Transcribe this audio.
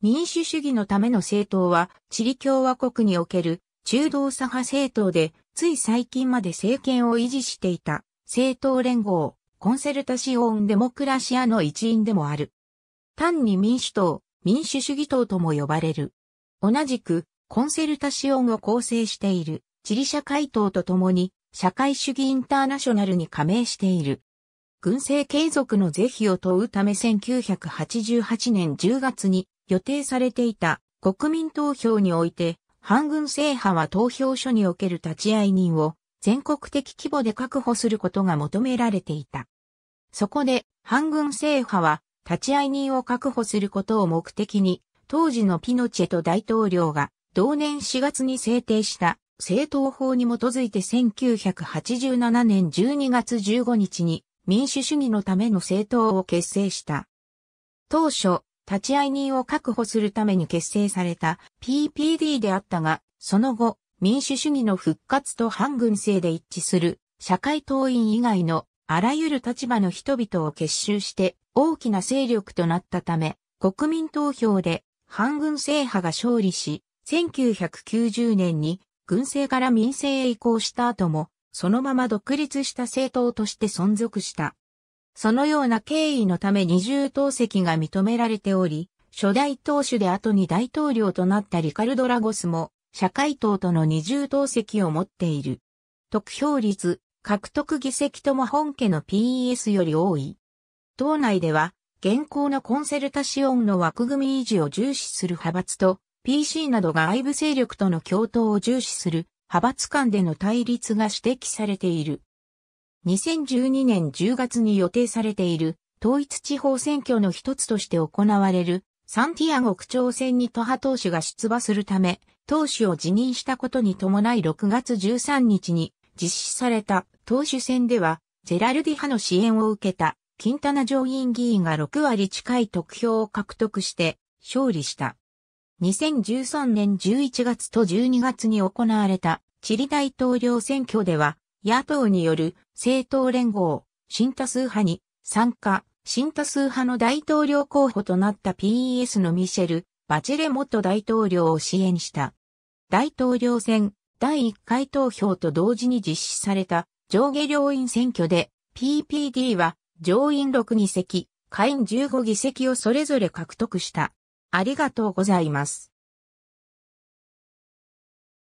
民主主義のための政党は、チリ共和国における中道左派政党で、つい最近まで政権を維持していた政党連合、コンセルタシオン・デモクラシアの一員でもある。単に民主党、民主主義党とも呼ばれる。同じく、コンセルタシオンを構成している、チリ社会党とともに、社会主義インターナショナルに加盟している。軍政継続の是非を問うため1988年10月に予定されていた国民投票において、反軍制派は投票所における立ち会い人を全国的規模で確保することが求められていた。そこで、反軍制派は立ち会い人を確保することを目的に、当時のピノチェと大統領が同年4月に制定した政党法に基づいて1987年12月15日に民主主義のための政党を結成した。当初、立会人を確保するために結成された PPD であったが、その後、民主主義の復活と反軍政で一致する社会党員以外のあらゆる立場の人々を結集して大きな勢力となったため、国民投票で反軍政派が勝利し、1990年に軍政から民政へ移行した後も、そのまま独立した政党として存続した。そのような経緯のため二重党籍が認められており、初代党首で後に大統領となったリカルド・ラゴスも、社会党との二重党籍を持っている。得票率、獲得議席とも本家の PES より多い。党内では、現行のコンセルタシオンの枠組み維持を重視する派閥と、PC などが外部勢力との共闘を重視する派閥間での対立が指摘されている。2012年10月に予定されている統一地方選挙の一つとして行われるサンティアゴ区長選にト派党首が出馬するため、党首を辞任したことに伴い6月13日に実施された党首選では、ジェラルディ派の支援を受けた、キンタナ上院議員が6割近い得票を獲得して、勝利した。2013年11月と12月に行われた、チリ大統領選挙では、野党による政党連合、新多数派に参加、新多数派の大統領候補となった PES のミシェル・バチェレ元大統領を支援した。大統領選第1回投票と同時に実施された上下両院選挙で PPD は上院6議席、下院15議席をそれぞれ獲得した。ありがとうございます。